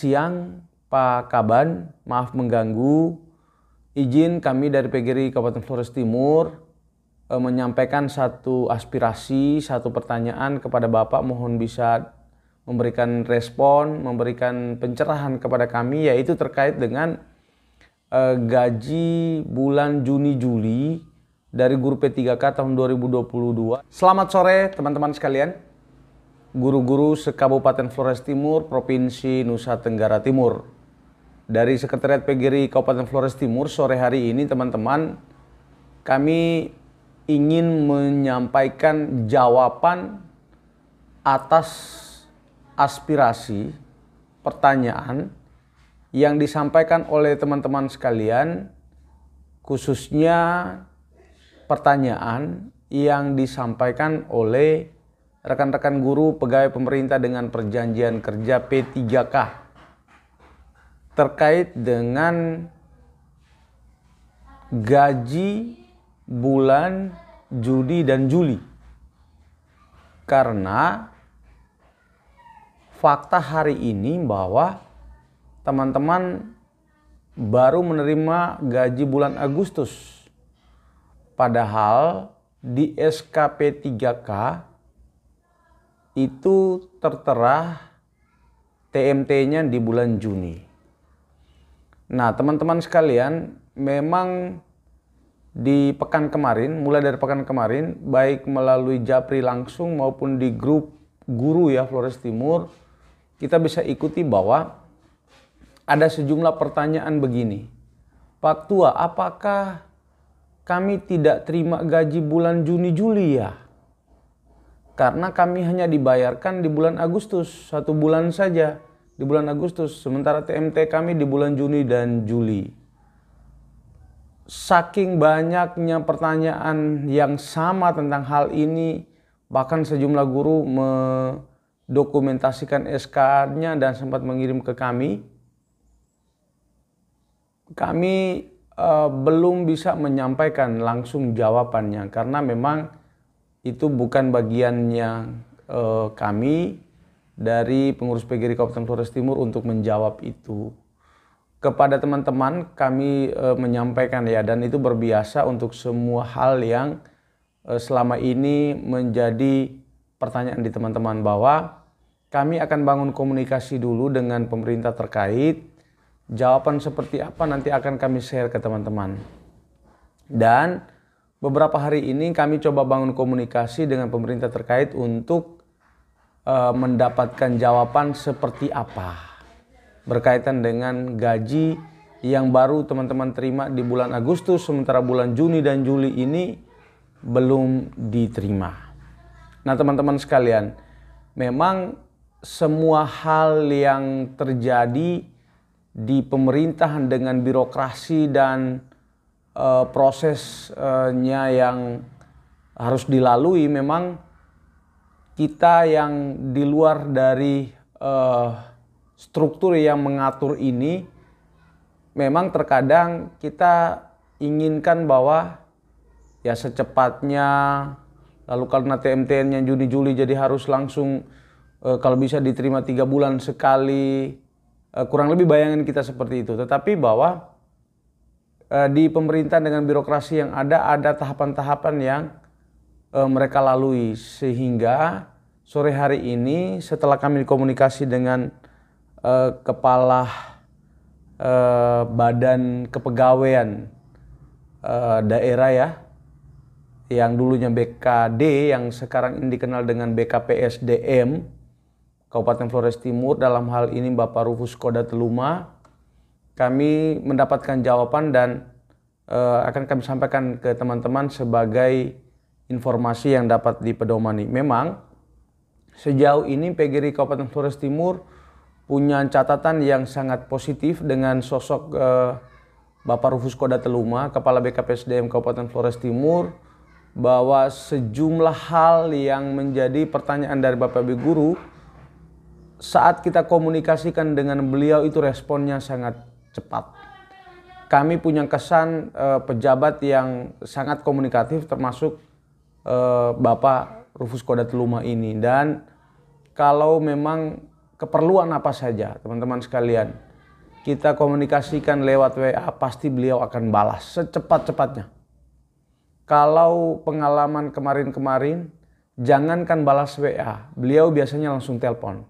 siang Pak Kaban, maaf mengganggu. Izin kami dari PGRI Kabupaten Flores Timur e, menyampaikan satu aspirasi, satu pertanyaan kepada Bapak mohon bisa memberikan respon, memberikan pencerahan kepada kami yaitu terkait dengan e, gaji bulan Juni Juli dari guru P3K tahun 2022. Selamat sore teman-teman sekalian guru-guru sekabupaten Flores Timur, Provinsi Nusa Tenggara Timur. Dari Sekretariat PGRI Kabupaten Flores Timur sore hari ini teman-teman kami ingin menyampaikan jawaban atas aspirasi pertanyaan yang disampaikan oleh teman-teman sekalian khususnya pertanyaan yang disampaikan oleh rekan-rekan guru pegawai pemerintah dengan perjanjian kerja P3K terkait dengan gaji bulan juli dan Juli. Karena fakta hari ini bahwa teman-teman baru menerima gaji bulan Agustus. Padahal di SKP 3K itu tertera TMT-nya di bulan Juni. Nah, teman-teman sekalian, memang di pekan kemarin, mulai dari pekan kemarin, baik melalui Japri langsung maupun di grup guru ya Flores Timur, kita bisa ikuti bahwa ada sejumlah pertanyaan begini. Pak Tua, apakah kami tidak terima gaji bulan Juni Juli ya? Karena kami hanya dibayarkan di bulan Agustus, satu bulan saja di bulan Agustus, sementara TMT kami di bulan Juni dan Juli. Saking banyaknya pertanyaan yang sama tentang hal ini, bahkan sejumlah guru mendokumentasikan SK-nya dan sempat mengirim ke kami. Kami uh, belum bisa menyampaikan langsung jawabannya karena memang itu bukan bagiannya yang eh, kami dari pengurus PGRI Kabupaten Flores Timur untuk menjawab itu. Kepada teman-teman kami e, menyampaikan ya dan itu berbiasa untuk semua hal yang e, selama ini menjadi pertanyaan di teman-teman bahwa kami akan bangun komunikasi dulu dengan pemerintah terkait. Jawaban seperti apa nanti akan kami share ke teman-teman. Dan beberapa hari ini kami coba bangun komunikasi dengan pemerintah terkait untuk e, mendapatkan jawaban seperti apa berkaitan dengan gaji yang baru teman-teman terima di bulan Agustus sementara bulan Juni dan Juli ini belum diterima. Nah, teman-teman sekalian, memang semua hal yang terjadi di pemerintahan dengan birokrasi dan uh, prosesnya yang harus dilalui memang kita yang di luar dari uh, struktur yang mengatur ini memang terkadang kita inginkan bahwa ya secepatnya lalu karena TMTN-nya Juni-Juli jadi harus langsung uh, kalau bisa diterima tiga bulan sekali uh, kurang lebih bayangan kita seperti itu tetapi bahwa Eh, di pemerintahan dengan birokrasi yang ada ada tahapan-tahapan yang eh, mereka lalui sehingga sore hari ini setelah kami komunikasi dengan eh, kepala badan kepegawaian daerah ya yang dulunya BKD yang sekarang ini dikenal dengan BKPSDM Kabupaten Flores Timur dalam hal ini Bapak Rufus Koda Teluma kami mendapatkan jawaban dan uh, akan kami sampaikan ke teman-teman sebagai informasi yang dapat dipedomani. Memang sejauh ini PGRI Kabupaten Flores Timur punya catatan yang sangat positif dengan sosok uh, Bapak Rufus Koda Teluma, Kepala BKPSDM Kabupaten Flores Timur, bahwa sejumlah hal yang menjadi pertanyaan dari Bapak Ibu Guru saat kita komunikasikan dengan beliau itu responnya sangat cepat kami punya kesan uh, pejabat yang sangat komunikatif termasuk uh, Bapak Rufus Kodatluma ini dan kalau memang keperluan apa saja teman-teman sekalian kita komunikasikan lewat WA pasti beliau akan balas secepat-cepatnya. Kalau pengalaman kemarin-kemarin jangankan balas WA, beliau biasanya langsung telepon.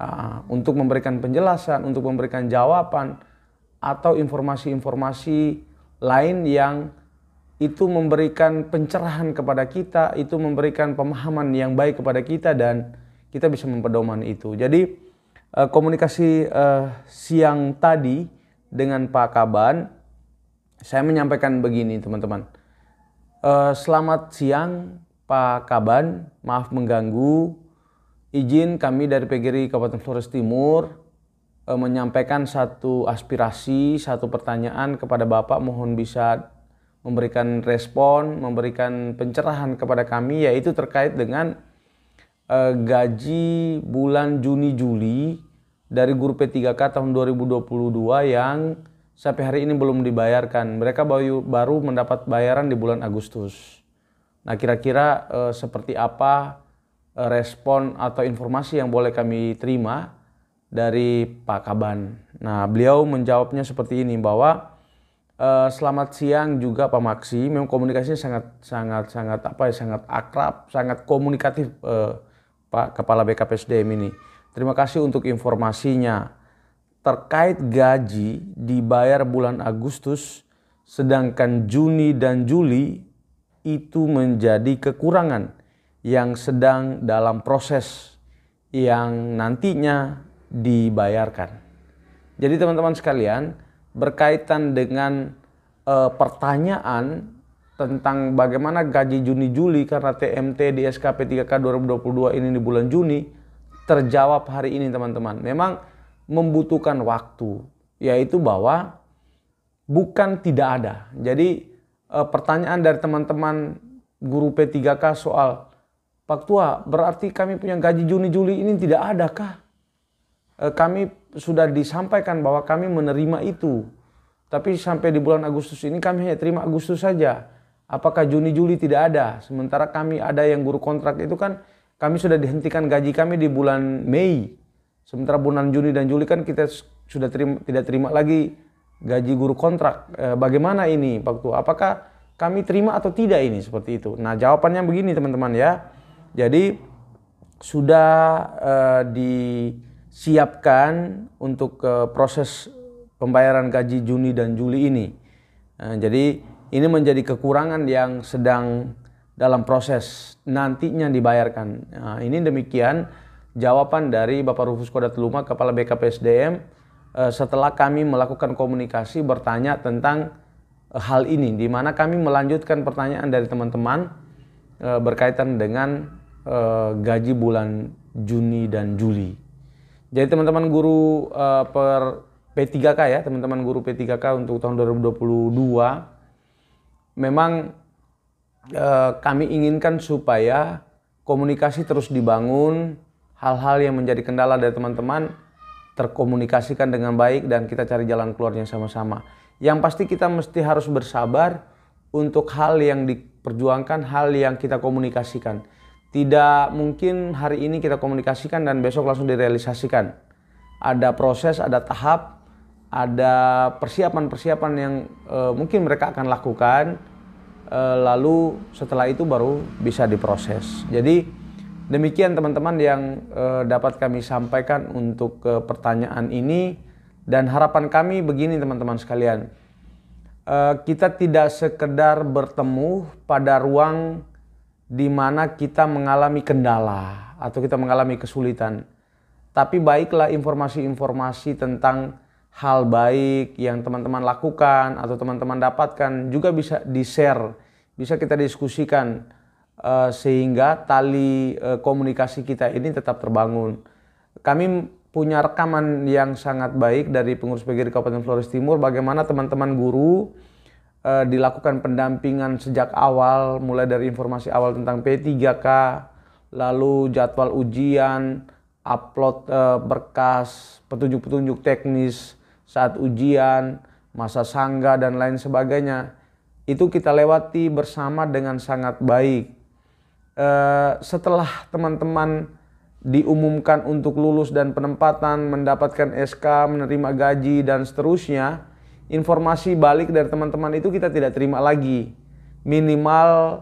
Uh, untuk memberikan penjelasan, untuk memberikan jawaban, atau informasi-informasi lain yang itu memberikan pencerahan kepada kita, itu memberikan pemahaman yang baik kepada kita dan kita bisa mempedoman itu. Jadi eh, komunikasi eh, siang tadi dengan Pak Kaban, saya menyampaikan begini teman-teman. Eh, selamat siang Pak Kaban, maaf mengganggu. Izin kami dari PGRI Kabupaten Flores Timur e, menyampaikan satu aspirasi, satu pertanyaan kepada Bapak, mohon bisa memberikan respon, memberikan pencerahan kepada kami, yaitu terkait dengan e, gaji bulan Juni Juli dari guru P3K tahun 2022 yang sampai hari ini belum dibayarkan. Mereka baru, baru mendapat bayaran di bulan Agustus. Nah, kira-kira e, seperti apa respon atau informasi yang boleh kami terima? dari Pak Kaban. Nah, beliau menjawabnya seperti ini bahwa e, selamat siang juga Pak Maksi. Memang komunikasinya sangat sangat sangat apa ya sangat akrab, sangat komunikatif e, Pak Kepala BKPSDM ini. Terima kasih untuk informasinya. Terkait gaji dibayar bulan Agustus sedangkan Juni dan Juli itu menjadi kekurangan yang sedang dalam proses yang nantinya dibayarkan. Jadi teman-teman sekalian, berkaitan dengan e, pertanyaan tentang bagaimana gaji Juni-Juli karena TMT di SKP 3K 2022 ini di bulan Juni terjawab hari ini teman-teman. Memang membutuhkan waktu, yaitu bahwa bukan tidak ada. Jadi e, pertanyaan dari teman-teman guru P3K soal Pak Tua, berarti kami punya gaji Juni-Juli ini tidak adakah? Eh, kami sudah disampaikan bahwa kami menerima itu. Tapi sampai di bulan Agustus ini kami hanya terima Agustus saja. Apakah Juni Juli tidak ada? Sementara kami ada yang guru kontrak itu kan kami sudah dihentikan gaji kami di bulan Mei. Sementara bulan Juni dan Juli kan kita sudah terima, tidak terima lagi gaji guru kontrak. Eh, bagaimana ini waktu? Apakah kami terima atau tidak ini seperti itu? Nah jawabannya begini teman-teman ya. Jadi sudah uh, di siapkan untuk uh, proses pembayaran gaji Juni dan Juli ini. Uh, jadi ini menjadi kekurangan yang sedang dalam proses nantinya dibayarkan. Nah, ini demikian jawaban dari Bapak Rufus Kodat Luma, Kepala BKPSDM, eh, setelah kami melakukan komunikasi bertanya tentang hal ini, di mana kami melanjutkan pertanyaan dari teman-teman berkaitan dengan gaji bulan Juni dan Juli. Jadi teman-teman guru uh, per P3K ya, teman-teman guru P3K untuk tahun 2022 memang uh, kami inginkan supaya komunikasi terus dibangun, hal-hal yang menjadi kendala dari teman-teman terkomunikasikan dengan baik dan kita cari jalan keluarnya sama-sama. Yang pasti kita mesti harus bersabar untuk hal yang diperjuangkan, hal yang kita komunikasikan tidak mungkin hari ini kita komunikasikan dan besok langsung direalisasikan. Ada proses, ada tahap, ada persiapan-persiapan yang e, mungkin mereka akan lakukan, e, lalu setelah itu baru bisa diproses. Jadi demikian teman-teman yang e, dapat kami sampaikan untuk e, pertanyaan ini dan harapan kami begini teman-teman sekalian. kita tidak sekedar bertemu pada ruang di mana kita mengalami kendala atau kita mengalami kesulitan. Tapi baiklah informasi-informasi tentang hal baik yang teman-teman lakukan atau teman-teman dapatkan juga bisa di-share, bisa kita diskusikan eh, sehingga tali eh, komunikasi kita ini tetap terbangun. Kami punya rekaman yang sangat baik dari pengurus PGRI Kabupaten Flores Timur bagaimana teman-teman guru eh, dilakukan pendampingan sejak awal, mulai dari informasi awal tentang P3K, lalu jadwal ujian, upload eh, berkas, petunjuk-petunjuk teknis saat ujian, masa sangga dan lain sebagainya. Itu kita lewati bersama dengan sangat baik. Eh, setelah teman-teman diumumkan untuk lulus dan penempatan, mendapatkan SK, menerima gaji dan seterusnya, informasi balik dari teman-teman itu kita tidak terima lagi. Minimal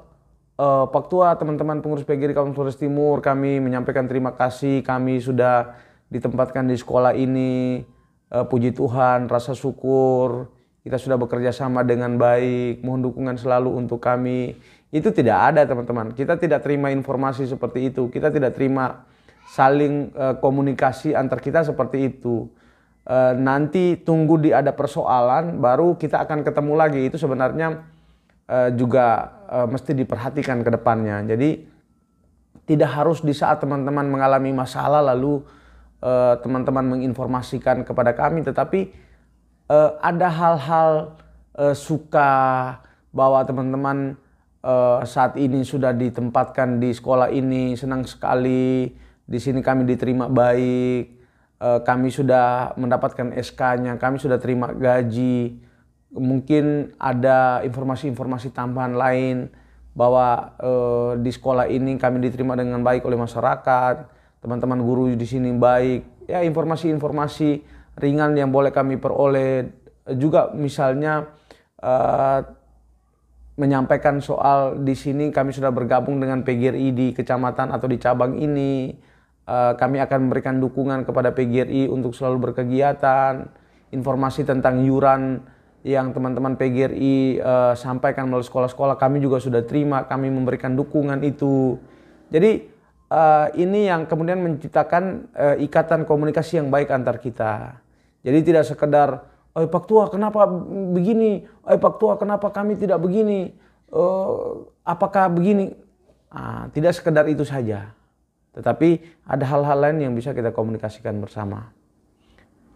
eh, Pak Tua, teman-teman pengurus PGRI Kabupaten Flores Timur kami menyampaikan terima kasih kami sudah ditempatkan di sekolah ini. Uh, puji Tuhan, rasa syukur, kita sudah bekerja sama dengan baik, mohon dukungan selalu untuk kami. Itu tidak ada teman-teman. Kita tidak terima informasi seperti itu. Kita tidak terima saling uh, komunikasi antar kita seperti itu e, nanti tunggu di ada persoalan baru kita akan ketemu lagi itu sebenarnya e, juga e, mesti diperhatikan ke depannya. Jadi tidak harus di saat teman-teman mengalami masalah lalu teman-teman menginformasikan kepada kami tetapi uh, ada hal-hal uh, suka bahwa teman-teman uh, saat ini sudah ditempatkan di sekolah ini senang sekali di sini kami diterima baik Eh, kami sudah mendapatkan SK-nya, kami sudah terima gaji, mungkin ada informasi-informasi tambahan lain bahwa eh, di sekolah ini kami diterima dengan baik oleh masyarakat, teman-teman guru di sini baik, ya informasi-informasi ringan yang boleh kami peroleh juga misalnya eh, menyampaikan soal di sini kami sudah bergabung dengan PGRI di kecamatan atau di cabang ini Eh, kami akan memberikan dukungan kepada PGRI untuk selalu berkegiatan, informasi tentang yuran yang teman-teman PGRI uh, eh, sampaikan melalui sekolah-sekolah kami juga sudah terima, kami memberikan dukungan itu. Jadi uh, ini yang kemudian menciptakan uh, ikatan komunikasi yang baik antar kita. Jadi tidak sekedar, oh Pak Tua, kenapa begini? oh Pak Tua, kenapa kami tidak begini? Uh, apakah begini?" Nah, tidak sekedar itu saja tetapi ada hal-hal lain yang bisa kita komunikasikan bersama.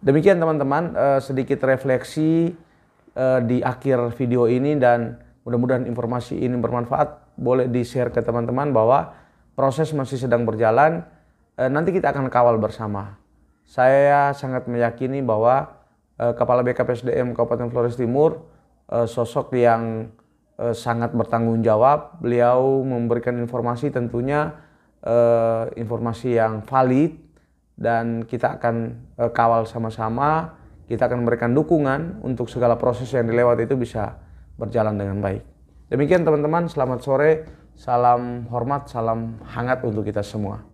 Demikian teman-teman eh, sedikit refleksi eh, di akhir video ini dan mudah-mudahan informasi ini bermanfaat. Boleh di-share ke teman-teman bahwa proses masih sedang berjalan. Eh, nanti kita akan kawal bersama. Saya sangat meyakini bahwa Kepala BKPSDM Kabupaten Flores Timur sosok yang sangat bertanggung jawab. Beliau memberikan informasi tentunya Eh, informasi yang valid dan kita akan uh, kawal sama-sama, kita akan memberikan dukungan untuk segala proses yang dilewati itu bisa berjalan dengan baik. Demikian teman-teman, selamat sore, salam hormat, salam hangat untuk kita semua.